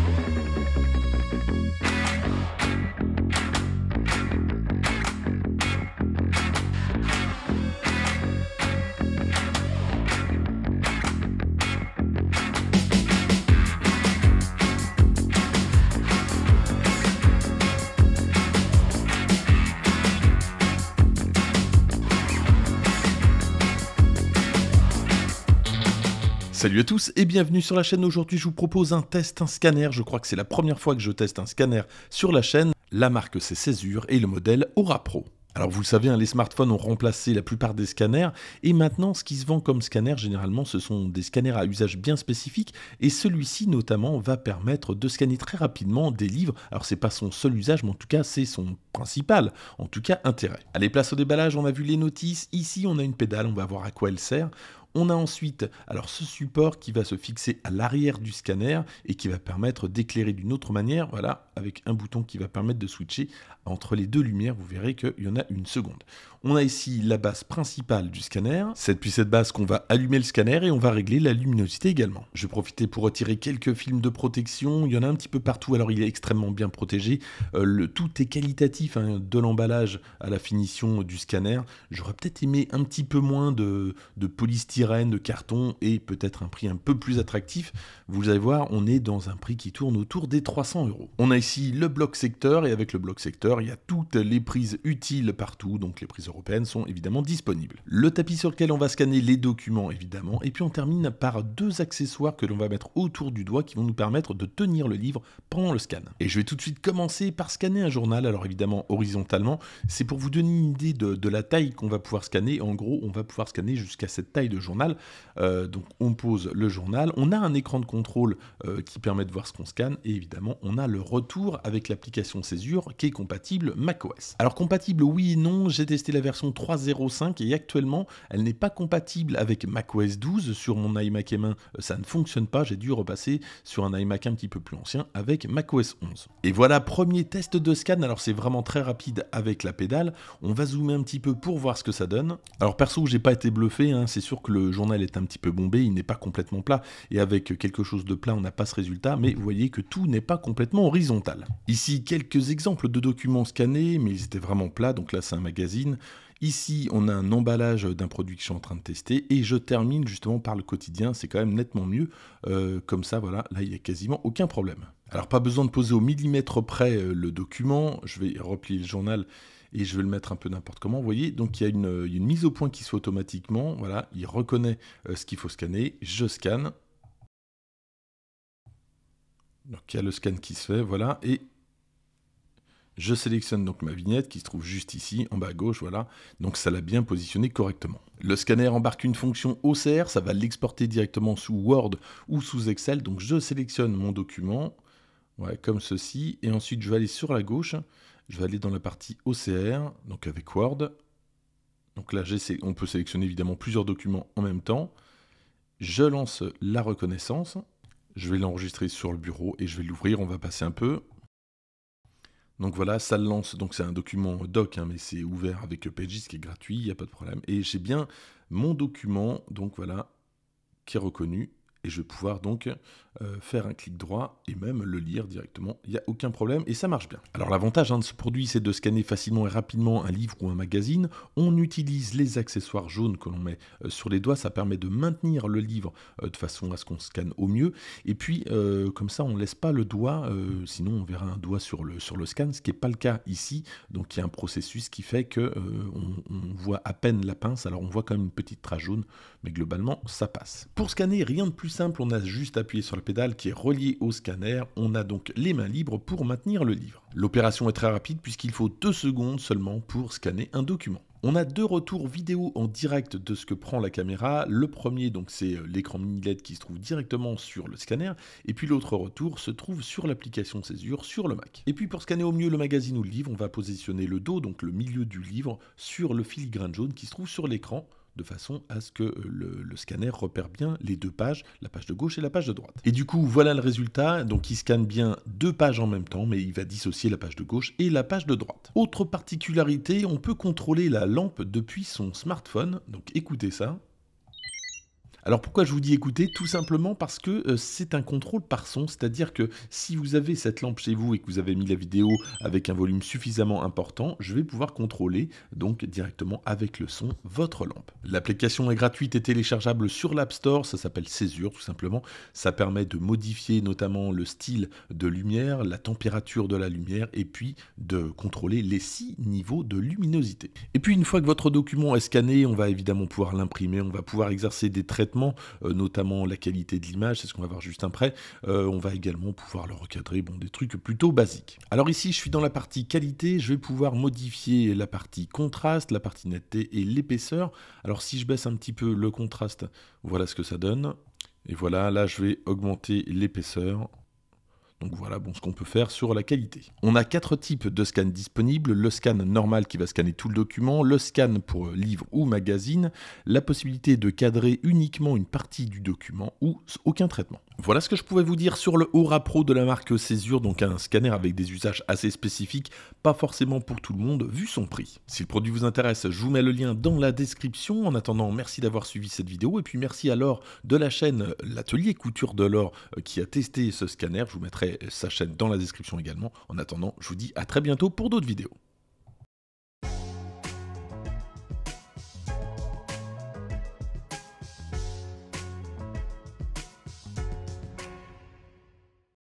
Thank you. Salut à tous et bienvenue sur la chaîne. Aujourd'hui, je vous propose un test, un scanner. Je crois que c'est la première fois que je teste un scanner sur la chaîne. La marque c'est Césure et le modèle Aura Pro. Alors vous le savez, hein, les smartphones ont remplacé la plupart des scanners et maintenant ce qui se vend comme scanner généralement ce sont des scanners à usage bien spécifique et celui-ci notamment va permettre de scanner très rapidement des livres. Alors c'est pas son seul usage mais en tout cas c'est son principal, en tout cas intérêt. Allez place au déballage, on a vu les notices, ici on a une pédale, on va voir à quoi elle sert. On a ensuite alors ce support qui va se fixer à l'arrière du scanner et qui va permettre d'éclairer d'une autre manière, voilà, avec un bouton qui va permettre de switcher entre les deux lumières, vous verrez qu'il y en a une seconde. On a ici la base principale du scanner, C'est depuis cette base qu'on va allumer le scanner et on va régler la luminosité également. Je profiter pour retirer quelques films de protection, il y en a un petit peu partout, alors il est extrêmement bien protégé, euh, le, tout est qualitatif, hein, de l'emballage à la finition du scanner. J'aurais peut-être aimé un petit peu moins de, de de carton et peut-être un prix un peu plus attractif, vous allez voir, on est dans un prix qui tourne autour des 300 euros. On a ici le bloc secteur et avec le bloc secteur, il y a toutes les prises utiles partout, donc les prises européennes sont évidemment disponibles. Le tapis sur lequel on va scanner les documents évidemment, et puis on termine par deux accessoires que l'on va mettre autour du doigt qui vont nous permettre de tenir le livre pendant le scan. Et je vais tout de suite commencer par scanner un journal, alors évidemment horizontalement, c'est pour vous donner une idée de la taille qu'on va pouvoir scanner, en gros on va pouvoir scanner jusqu'à cette taille de journal journal. Euh, donc on pose le journal, on a un écran de contrôle euh, qui permet de voir ce qu'on scanne, et évidemment on a le retour avec l'application Césure qui est compatible macOS. Alors compatible oui et non, j'ai testé la version 3.0.5 et actuellement elle n'est pas compatible avec macOS 12. Sur mon iMac M1 euh, ça ne fonctionne pas, j'ai dû repasser sur un iMac un petit peu plus ancien avec macOS 11. Et voilà, premier test de scan, alors c'est vraiment très rapide avec la pédale, on va zoomer un petit peu pour voir ce que ça donne. Alors perso j'ai pas été bluffé, hein. c'est sûr que le le journal est un petit peu bombé, il n'est pas complètement plat. Et avec quelque chose de plat, on n'a pas ce résultat, mais vous voyez que tout n'est pas complètement horizontal. Ici, quelques exemples de documents scannés, mais ils étaient vraiment plats, donc là c'est un magazine. Ici, on a un emballage d'un produit que je suis en train de tester et je termine justement par le quotidien. C'est quand même nettement mieux. Euh, comme ça, voilà, là, il n'y a quasiment aucun problème. Alors, pas besoin de poser au millimètre près euh, le document. Je vais replier le journal et je vais le mettre un peu n'importe comment. Vous voyez, donc il y a une, mise au point qui se fait automatiquement. Voilà, il reconnaît euh, ce qu'il faut scanner. Je scanne. Donc il y a le scan qui se fait, voilà, et je sélectionne donc ma vignette qui se trouve juste ici, en bas à gauche, voilà. Donc ça l'a bien positionné correctement. Le scanner embarque une fonction OCR, ça va l'exporter directement sous Word ou sous Excel. Donc je sélectionne mon document, ouais, comme ceci, et ensuite je vais aller sur la gauche je vais aller dans la partie OCR, donc avec Word. Donc là, on peut sélectionner évidemment plusieurs documents en même temps. Je lance la reconnaissance. Je vais l'enregistrer sur le bureau et je vais l'ouvrir. On va passer un peu. Donc voilà, ça le lance. Donc c'est un document doc, hein, mais c'est ouvert avec Pages qui est gratuit, il n'y a pas de problème. Et j'ai bien mon document, donc voilà, qui est reconnu. Et je vais pouvoir donc euh, faire un clic droit et même le lire directement. Il n'y a aucun problème et ça marche bien. Alors l'avantage hein, de ce produit, c'est de scanner facilement et rapidement un livre ou un magazine. On utilise les accessoires jaunes que l'on met euh, sur les doigts. Ça permet de maintenir le livre euh, de façon à ce qu'on scanne au mieux. Et puis comme ça, on ne laisse pas le doigt, sinon on verra un doigt sur le, sur le scan, ce qui n'est pas le cas ici. Donc il y a un processus qui fait que on, voit à peine la pince. Alors on voit quand même une petite trace jaune, mais globalement ça passe. Pour scanner, rien de plus simple. On a juste appuyé sur la qui est relié au scanner. On a donc les mains libres pour maintenir le livre. L'opération est très rapide puisqu'il faut deux secondes seulement pour scanner un document. On a deux retours vidéo en direct de ce que prend la caméra. Le premier, donc, c'est euh, l'écran mini LED qui se trouve directement sur le scanner, et puis l'autre retour se trouve sur l'application Césure sur le Mac. Et puis pour scanner au mieux le magazine ou le livre, on va positionner le dos, donc le milieu du livre, sur le filigrane jaune qui se trouve sur l'écran de façon à ce que euh, le, scanner repère bien les deux pages, la page de gauche et la page de droite. Et du coup, voilà le résultat. Donc, il scanne bien deux pages en même temps, mais il va dissocier la page de gauche et la page de droite. Autre particularité, on peut contrôler la lampe depuis son smartphone. Donc, écoutez ça. Alors pourquoi je vous dis écoutez Tout simplement parce que euh, c'est un contrôle par son, c'est-à-dire que si vous avez cette lampe chez vous et que vous avez mis la vidéo avec un volume suffisamment important, je vais pouvoir contrôler donc directement avec le son votre lampe. L'application est gratuite et téléchargeable sur l'App Store, ça s'appelle Césure tout simplement. Ça permet de modifier notamment le style de lumière, la température de la lumière et puis de contrôler les six niveaux de luminosité. Et puis une fois que votre document est scanné, on va évidemment pouvoir l'imprimer, on va pouvoir exercer des traitements euh, notamment la qualité de l'image, c'est ce qu'on va voir juste après. Euh, on va également pouvoir le recadrer, bon, des trucs plutôt basiques. Alors ici, je suis dans la partie qualité, je vais pouvoir modifier la partie contraste, la partie netteté et l'épaisseur. Alors si je baisse un petit peu le contraste, voilà ce que ça donne. Et voilà, là je vais augmenter l'épaisseur. Donc voilà bon, ce qu'on peut faire sur la qualité. On a quatre types de scans disponibles, le scan normal qui va scanner tout le document, le scan pour livre ou magazine, la possibilité de cadrer uniquement une partie du document ou aucun traitement. Voilà ce que je pouvais vous dire sur le Aura Pro de la marque Césure, donc un scanner avec des usages assez spécifiques, pas forcément pour tout le monde vu son prix. Si le produit vous intéresse, je vous mets le lien dans la description. En attendant, merci d'avoir suivi cette vidéo et puis merci à de la chaîne L'Atelier Couture de l'Or euh, qui a testé ce scanner. Je vous mettrai sa chaîne dans la description également. En attendant, je vous dis à très bientôt pour d'autres vidéos.